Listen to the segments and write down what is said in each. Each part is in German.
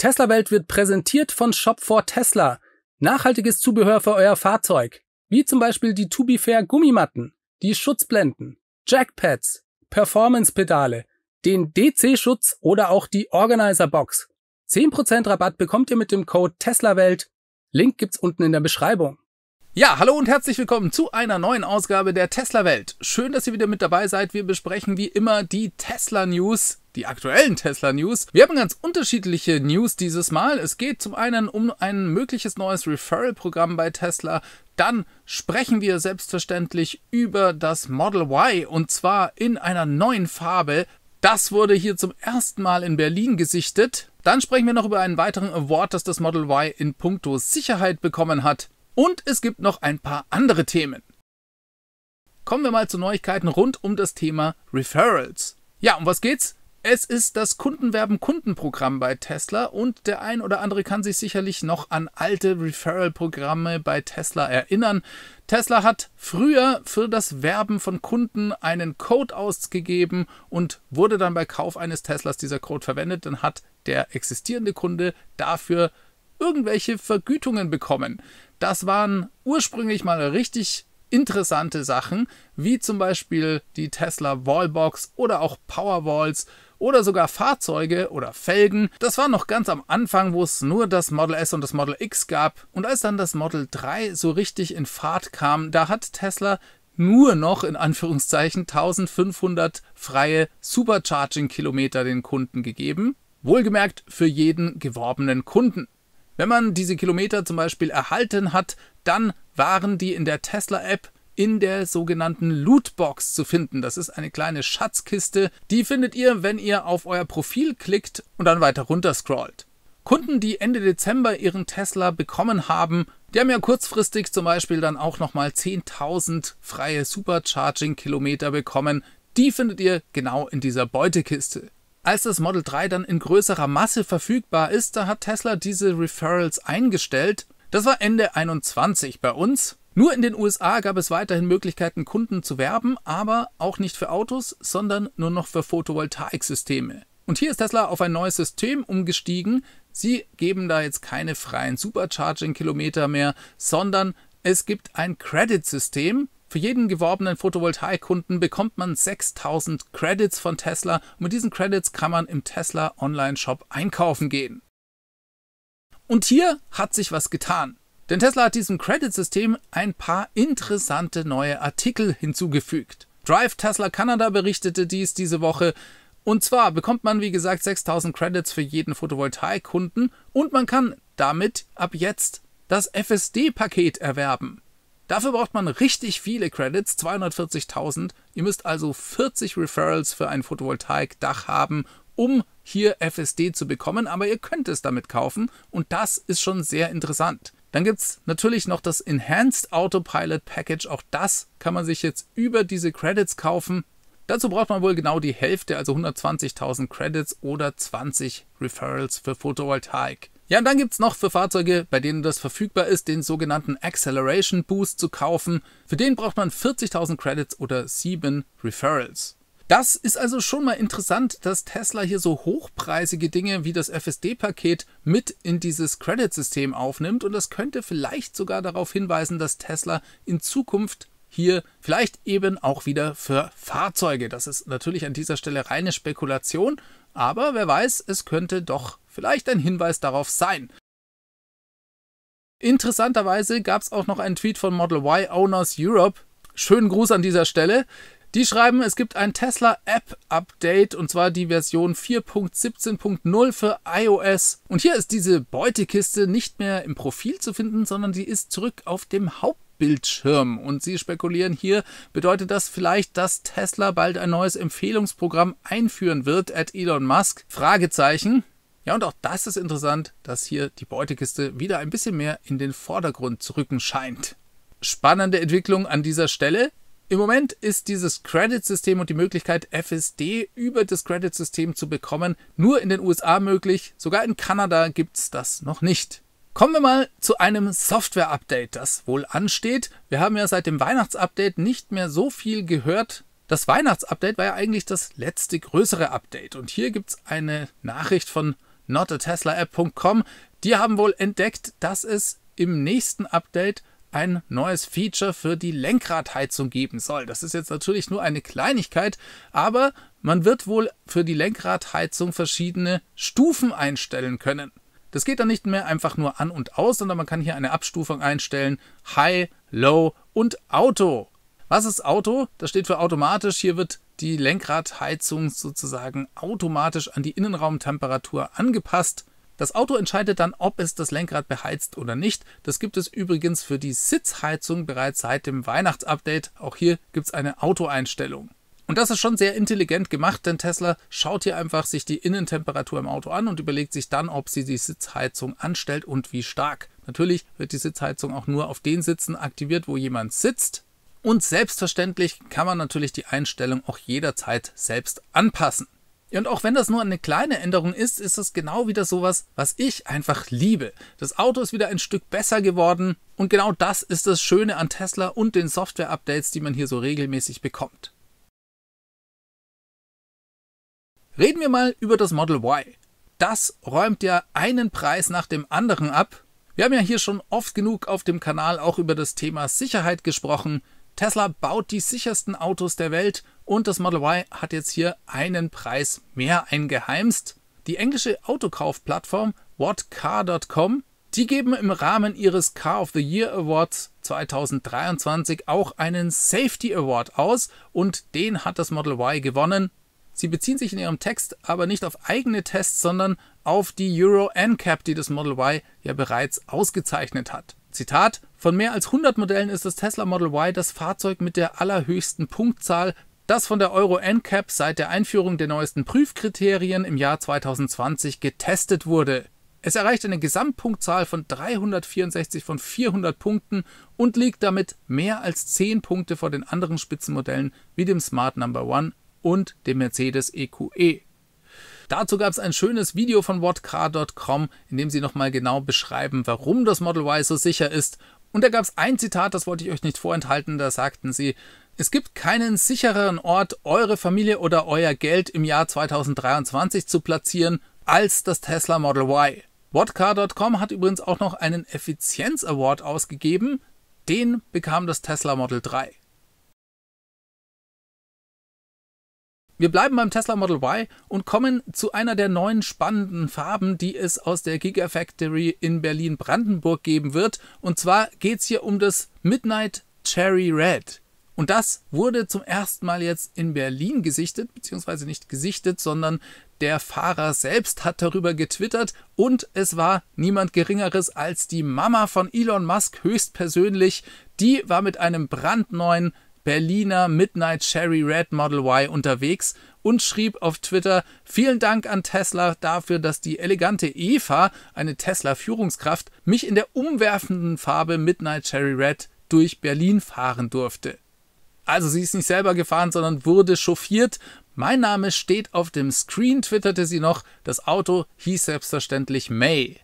Tesla Welt wird präsentiert von Shop for Tesla. Nachhaltiges Zubehör für euer Fahrzeug. Wie zum Beispiel die Tubifair Gummimatten, die Schutzblenden, Jackpads, Performance-Pedale, den DC-Schutz oder auch die Organizer-Box. 10% Rabatt bekommt ihr mit dem Code TESLAWELT. Link gibt's unten in der Beschreibung. Ja, hallo und herzlich willkommen zu einer neuen Ausgabe der Tesla Welt. Schön, dass ihr wieder mit dabei seid. Wir besprechen wie immer die Tesla News die aktuellen Tesla News. Wir haben ganz unterschiedliche News dieses Mal. Es geht zum einen um ein mögliches neues Referral-Programm bei Tesla. Dann sprechen wir selbstverständlich über das Model Y und zwar in einer neuen Farbe. Das wurde hier zum ersten Mal in Berlin gesichtet. Dann sprechen wir noch über einen weiteren Award, das das Model Y in puncto Sicherheit bekommen hat. Und es gibt noch ein paar andere Themen. Kommen wir mal zu Neuigkeiten rund um das Thema Referrals. Ja, um was geht's? Es ist das Kundenwerben-Kundenprogramm bei Tesla und der ein oder andere kann sich sicherlich noch an alte Referral-Programme bei Tesla erinnern. Tesla hat früher für das Werben von Kunden einen Code ausgegeben und wurde dann bei Kauf eines Teslas dieser Code verwendet. Dann hat der existierende Kunde dafür irgendwelche Vergütungen bekommen. Das waren ursprünglich mal richtig interessante Sachen, wie zum Beispiel die Tesla Wallbox oder auch Powerwalls oder sogar Fahrzeuge oder Felgen. Das war noch ganz am Anfang, wo es nur das Model S und das Model X gab. Und als dann das Model 3 so richtig in Fahrt kam, da hat Tesla nur noch in Anführungszeichen 1500 freie Supercharging-Kilometer den Kunden gegeben. Wohlgemerkt für jeden geworbenen Kunden. Wenn man diese Kilometer zum Beispiel erhalten hat, dann waren die in der Tesla-App in der sogenannten Lootbox zu finden. Das ist eine kleine Schatzkiste. Die findet ihr, wenn ihr auf euer Profil klickt und dann weiter runter scrollt. Kunden, die Ende Dezember ihren Tesla bekommen haben, die haben ja kurzfristig zum Beispiel dann auch nochmal 10.000 freie Supercharging-Kilometer bekommen. Die findet ihr genau in dieser Beutekiste. Als das Model 3 dann in größerer Masse verfügbar ist, da hat Tesla diese Referrals eingestellt. Das war Ende 21 bei uns. Nur in den USA gab es weiterhin Möglichkeiten, Kunden zu werben, aber auch nicht für Autos, sondern nur noch für Photovoltaiksysteme. Und hier ist Tesla auf ein neues System umgestiegen. Sie geben da jetzt keine freien Supercharging-Kilometer mehr, sondern es gibt ein Credit-System, für jeden geworbenen Photovoltaikkunden bekommt man 6000 Credits von Tesla und mit diesen Credits kann man im Tesla Online Shop einkaufen gehen. Und hier hat sich was getan. Denn Tesla hat diesem Credit-System ein paar interessante neue Artikel hinzugefügt. Drive Tesla Kanada berichtete dies diese Woche. Und zwar bekommt man, wie gesagt, 6000 Credits für jeden Photovoltaikkunden und man kann damit ab jetzt das FSD-Paket erwerben. Dafür braucht man richtig viele Credits, 240.000. Ihr müsst also 40 Referrals für ein Photovoltaikdach haben, um hier FSD zu bekommen, aber ihr könnt es damit kaufen und das ist schon sehr interessant. Dann gibt es natürlich noch das Enhanced Autopilot Package, auch das kann man sich jetzt über diese Credits kaufen. Dazu braucht man wohl genau die Hälfte, also 120.000 Credits oder 20 Referrals für Photovoltaik. Ja, und dann gibt es noch für Fahrzeuge, bei denen das verfügbar ist, den sogenannten Acceleration Boost zu kaufen. Für den braucht man 40.000 Credits oder 7 Referrals. Das ist also schon mal interessant, dass Tesla hier so hochpreisige Dinge wie das FSD-Paket mit in dieses Credit-System aufnimmt und das könnte vielleicht sogar darauf hinweisen, dass Tesla in Zukunft hier vielleicht eben auch wieder für Fahrzeuge. Das ist natürlich an dieser Stelle reine Spekulation, aber wer weiß, es könnte doch vielleicht ein Hinweis darauf sein. Interessanterweise gab es auch noch einen Tweet von Model Y Owners Europe. Schönen Gruß an dieser Stelle. Die schreiben, es gibt ein Tesla App Update und zwar die Version 4.17.0 für iOS. Und hier ist diese Beutekiste nicht mehr im Profil zu finden, sondern sie ist zurück auf dem Hauptbildschirm. Und sie spekulieren hier, bedeutet das vielleicht, dass Tesla bald ein neues Empfehlungsprogramm einführen wird at Elon Musk? Fragezeichen. Ja, und auch das ist interessant, dass hier die Beutekiste wieder ein bisschen mehr in den Vordergrund zu rücken scheint. Spannende Entwicklung an dieser Stelle. Im Moment ist dieses Credit-System und die Möglichkeit, FSD über das Credit-System zu bekommen, nur in den USA möglich. Sogar in Kanada gibt es das noch nicht. Kommen wir mal zu einem Software-Update, das wohl ansteht. Wir haben ja seit dem Weihnachts-Update nicht mehr so viel gehört. Das Weihnachts-Update war ja eigentlich das letzte größere Update. Und hier gibt es eine Nachricht von notatesla-app.com. Die haben wohl entdeckt, dass es im nächsten Update ein neues Feature für die Lenkradheizung geben soll. Das ist jetzt natürlich nur eine Kleinigkeit, aber man wird wohl für die Lenkradheizung verschiedene Stufen einstellen können. Das geht dann nicht mehr einfach nur an und aus, sondern man kann hier eine Abstufung einstellen. High, Low und Auto. Was ist Auto? Das steht für automatisch. Hier wird die Lenkradheizung sozusagen automatisch an die Innenraumtemperatur angepasst. Das Auto entscheidet dann, ob es das Lenkrad beheizt oder nicht. Das gibt es übrigens für die Sitzheizung bereits seit dem Weihnachtsupdate. Auch hier gibt es eine Autoeinstellung. Und das ist schon sehr intelligent gemacht, denn Tesla schaut hier einfach sich die Innentemperatur im Auto an und überlegt sich dann, ob sie die Sitzheizung anstellt und wie stark. Natürlich wird die Sitzheizung auch nur auf den Sitzen aktiviert, wo jemand sitzt. Und selbstverständlich kann man natürlich die Einstellung auch jederzeit selbst anpassen. Und auch wenn das nur eine kleine Änderung ist, ist das genau wieder sowas, was ich einfach liebe. Das Auto ist wieder ein Stück besser geworden und genau das ist das Schöne an Tesla und den Software-Updates, die man hier so regelmäßig bekommt. Reden wir mal über das Model Y. Das räumt ja einen Preis nach dem anderen ab. Wir haben ja hier schon oft genug auf dem Kanal auch über das Thema Sicherheit gesprochen. Tesla baut die sichersten Autos der Welt und das Model Y hat jetzt hier einen Preis mehr eingeheimst. Die englische Autokaufplattform whatcar.com, die geben im Rahmen ihres Car of the Year Awards 2023 auch einen Safety Award aus und den hat das Model Y gewonnen. Sie beziehen sich in ihrem Text aber nicht auf eigene Tests, sondern auf die Euro NCAP, die das Model Y ja bereits ausgezeichnet hat. Zitat, von mehr als 100 Modellen ist das Tesla Model Y das Fahrzeug mit der allerhöchsten Punktzahl, das von der Euro NCAP seit der Einführung der neuesten Prüfkriterien im Jahr 2020 getestet wurde. Es erreicht eine Gesamtpunktzahl von 364 von 400 Punkten und liegt damit mehr als 10 Punkte vor den anderen Spitzenmodellen wie dem Smart Number One und dem Mercedes EQE. E. Dazu gab es ein schönes Video von whatcar.com, in dem sie nochmal genau beschreiben, warum das Model Y so sicher ist und da gab es ein Zitat, das wollte ich euch nicht vorenthalten, da sagten sie, es gibt keinen sichereren Ort, eure Familie oder euer Geld im Jahr 2023 zu platzieren, als das Tesla Model Y. Wodcar.com hat übrigens auch noch einen Effizienz Award ausgegeben, den bekam das Tesla Model 3. Wir bleiben beim Tesla Model Y und kommen zu einer der neuen spannenden Farben, die es aus der Gigafactory in Berlin-Brandenburg geben wird. Und zwar geht es hier um das Midnight Cherry Red. Und das wurde zum ersten Mal jetzt in Berlin gesichtet, beziehungsweise nicht gesichtet, sondern der Fahrer selbst hat darüber getwittert und es war niemand Geringeres als die Mama von Elon Musk höchstpersönlich. Die war mit einem brandneuen Berliner Midnight Cherry Red Model Y unterwegs und schrieb auf Twitter, vielen Dank an Tesla dafür, dass die elegante Eva, eine Tesla-Führungskraft, mich in der umwerfenden Farbe Midnight Cherry Red durch Berlin fahren durfte. Also sie ist nicht selber gefahren, sondern wurde chauffiert. Mein Name steht auf dem Screen, twitterte sie noch. Das Auto hieß selbstverständlich May.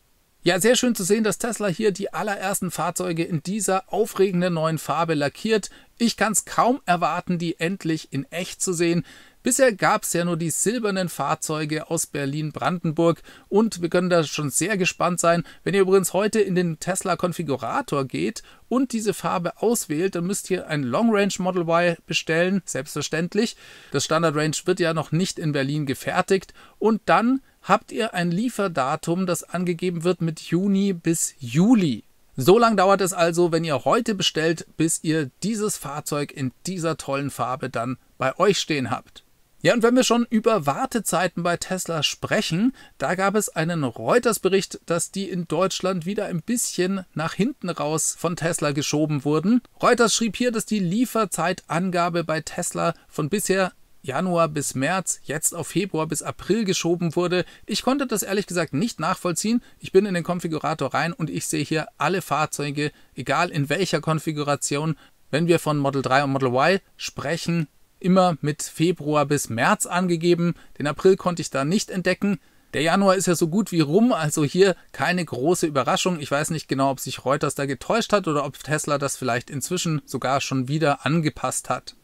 Ja, sehr schön zu sehen, dass Tesla hier die allerersten Fahrzeuge in dieser aufregenden neuen Farbe lackiert. Ich kann es kaum erwarten, die endlich in echt zu sehen. Bisher gab es ja nur die silbernen Fahrzeuge aus Berlin-Brandenburg und wir können da schon sehr gespannt sein. Wenn ihr übrigens heute in den Tesla-Konfigurator geht und diese Farbe auswählt, dann müsst ihr ein Long Range Model Y bestellen, selbstverständlich. Das Standard Range wird ja noch nicht in Berlin gefertigt und dann habt ihr ein Lieferdatum, das angegeben wird mit Juni bis Juli. So lange dauert es also, wenn ihr heute bestellt, bis ihr dieses Fahrzeug in dieser tollen Farbe dann bei euch stehen habt. Ja, und wenn wir schon über Wartezeiten bei Tesla sprechen, da gab es einen Reuters-Bericht, dass die in Deutschland wieder ein bisschen nach hinten raus von Tesla geschoben wurden. Reuters schrieb hier, dass die Lieferzeitangabe bei Tesla von bisher Januar bis März, jetzt auf Februar bis April geschoben wurde. Ich konnte das ehrlich gesagt nicht nachvollziehen. Ich bin in den Konfigurator rein und ich sehe hier alle Fahrzeuge, egal in welcher Konfiguration, wenn wir von Model 3 und Model Y sprechen, immer mit Februar bis März angegeben. Den April konnte ich da nicht entdecken. Der Januar ist ja so gut wie rum, also hier keine große Überraschung. Ich weiß nicht genau, ob sich Reuters da getäuscht hat oder ob Tesla das vielleicht inzwischen sogar schon wieder angepasst hat.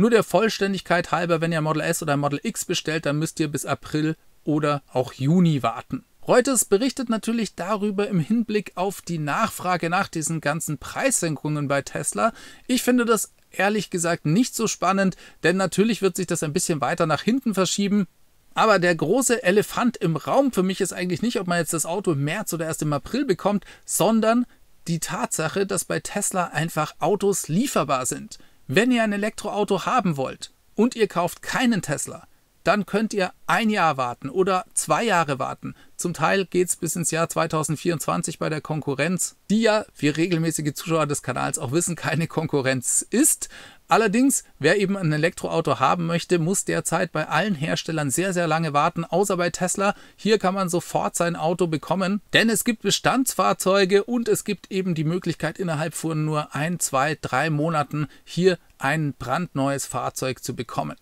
Nur der Vollständigkeit halber, wenn ihr Model S oder Model X bestellt, dann müsst ihr bis April oder auch Juni warten. Reuters berichtet natürlich darüber im Hinblick auf die Nachfrage nach diesen ganzen Preissenkungen bei Tesla. Ich finde das ehrlich gesagt nicht so spannend, denn natürlich wird sich das ein bisschen weiter nach hinten verschieben. Aber der große Elefant im Raum für mich ist eigentlich nicht, ob man jetzt das Auto im März oder erst im April bekommt, sondern die Tatsache, dass bei Tesla einfach Autos lieferbar sind. Wenn ihr ein Elektroauto haben wollt und ihr kauft keinen Tesla, dann könnt ihr ein Jahr warten oder zwei Jahre warten. Zum Teil geht es bis ins Jahr 2024 bei der Konkurrenz, die ja, wie regelmäßige Zuschauer des Kanals auch wissen, keine Konkurrenz ist. Allerdings, wer eben ein Elektroauto haben möchte, muss derzeit bei allen Herstellern sehr, sehr lange warten, außer bei Tesla. Hier kann man sofort sein Auto bekommen, denn es gibt Bestandsfahrzeuge und es gibt eben die Möglichkeit, innerhalb von nur ein, zwei, drei Monaten hier ein brandneues Fahrzeug zu bekommen.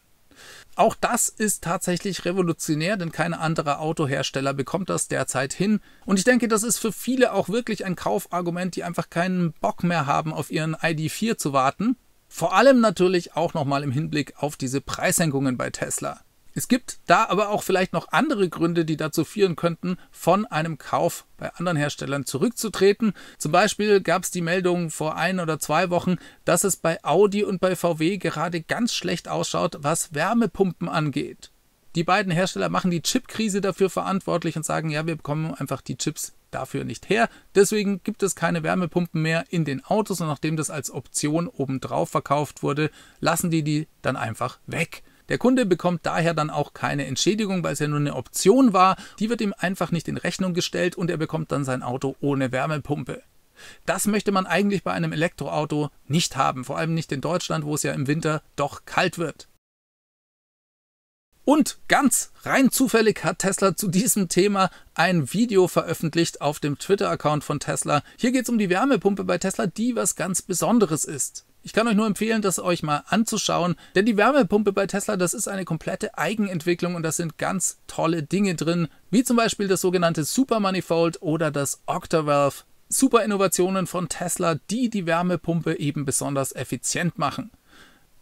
Auch das ist tatsächlich revolutionär, denn kein anderer Autohersteller bekommt das derzeit hin. Und ich denke, das ist für viele auch wirklich ein Kaufargument, die einfach keinen Bock mehr haben, auf ihren ID4 zu warten. Vor allem natürlich auch nochmal im Hinblick auf diese Preissenkungen bei Tesla. Es gibt da aber auch vielleicht noch andere Gründe, die dazu führen könnten, von einem Kauf bei anderen Herstellern zurückzutreten. Zum Beispiel gab es die Meldung vor ein oder zwei Wochen, dass es bei Audi und bei VW gerade ganz schlecht ausschaut, was Wärmepumpen angeht. Die beiden Hersteller machen die Chipkrise dafür verantwortlich und sagen, ja, wir bekommen einfach die Chips dafür nicht her. Deswegen gibt es keine Wärmepumpen mehr in den Autos und nachdem das als Option obendrauf verkauft wurde, lassen die die dann einfach weg. Der Kunde bekommt daher dann auch keine Entschädigung, weil es ja nur eine Option war. Die wird ihm einfach nicht in Rechnung gestellt und er bekommt dann sein Auto ohne Wärmepumpe. Das möchte man eigentlich bei einem Elektroauto nicht haben, vor allem nicht in Deutschland, wo es ja im Winter doch kalt wird. Und ganz rein zufällig hat Tesla zu diesem Thema ein Video veröffentlicht auf dem Twitter-Account von Tesla. Hier geht es um die Wärmepumpe bei Tesla, die was ganz Besonderes ist. Ich kann euch nur empfehlen, das euch mal anzuschauen, denn die Wärmepumpe bei Tesla, das ist eine komplette Eigenentwicklung und da sind ganz tolle Dinge drin, wie zum Beispiel das sogenannte Supermanifold oder das Octavalve. Super Innovationen von Tesla, die die Wärmepumpe eben besonders effizient machen.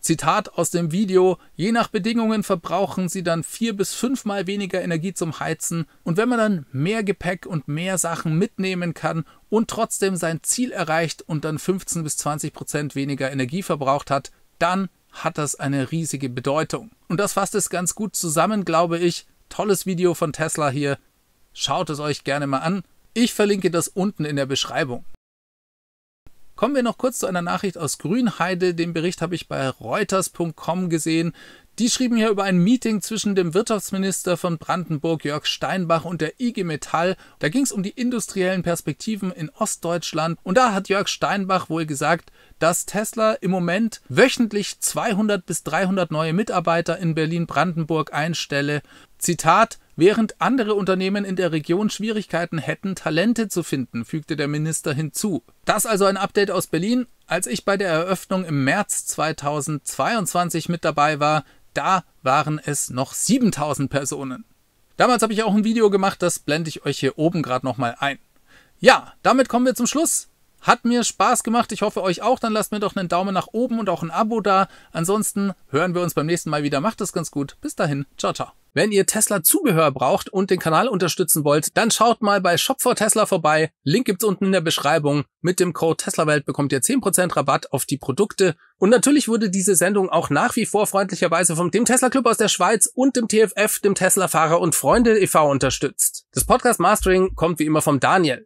Zitat aus dem Video, je nach Bedingungen verbrauchen sie dann vier bis fünfmal weniger Energie zum Heizen und wenn man dann mehr Gepäck und mehr Sachen mitnehmen kann und trotzdem sein Ziel erreicht und dann 15 bis 20 Prozent weniger Energie verbraucht hat, dann hat das eine riesige Bedeutung. Und das fasst es ganz gut zusammen, glaube ich. Tolles Video von Tesla hier. Schaut es euch gerne mal an. Ich verlinke das unten in der Beschreibung. Kommen wir noch kurz zu einer Nachricht aus Grünheide. Den Bericht habe ich bei reuters.com gesehen. Die schrieben hier über ein Meeting zwischen dem Wirtschaftsminister von Brandenburg, Jörg Steinbach, und der IG Metall. Da ging es um die industriellen Perspektiven in Ostdeutschland. Und da hat Jörg Steinbach wohl gesagt, dass Tesla im Moment wöchentlich 200 bis 300 neue Mitarbeiter in Berlin-Brandenburg einstelle. Zitat, Während andere Unternehmen in der Region Schwierigkeiten hätten, Talente zu finden, fügte der Minister hinzu. Das also ein Update aus Berlin. Als ich bei der Eröffnung im März 2022 mit dabei war, da waren es noch 7000 Personen. Damals habe ich auch ein Video gemacht, das blende ich euch hier oben gerade nochmal ein. Ja, damit kommen wir zum Schluss. Hat mir Spaß gemacht, ich hoffe euch auch. Dann lasst mir doch einen Daumen nach oben und auch ein Abo da. Ansonsten hören wir uns beim nächsten Mal wieder. Macht es ganz gut. Bis dahin, ciao, ciao. Wenn ihr Tesla Zubehör braucht und den Kanal unterstützen wollt, dann schaut mal bei Shop for Tesla vorbei. Link gibt's unten in der Beschreibung. Mit dem Code TeslaWelt bekommt ihr 10% Rabatt auf die Produkte. Und natürlich wurde diese Sendung auch nach wie vor freundlicherweise vom dem Tesla Club aus der Schweiz und dem TFF, dem Tesla Fahrer und Freunde e.V. unterstützt. Das Podcast Mastering kommt wie immer vom Daniel.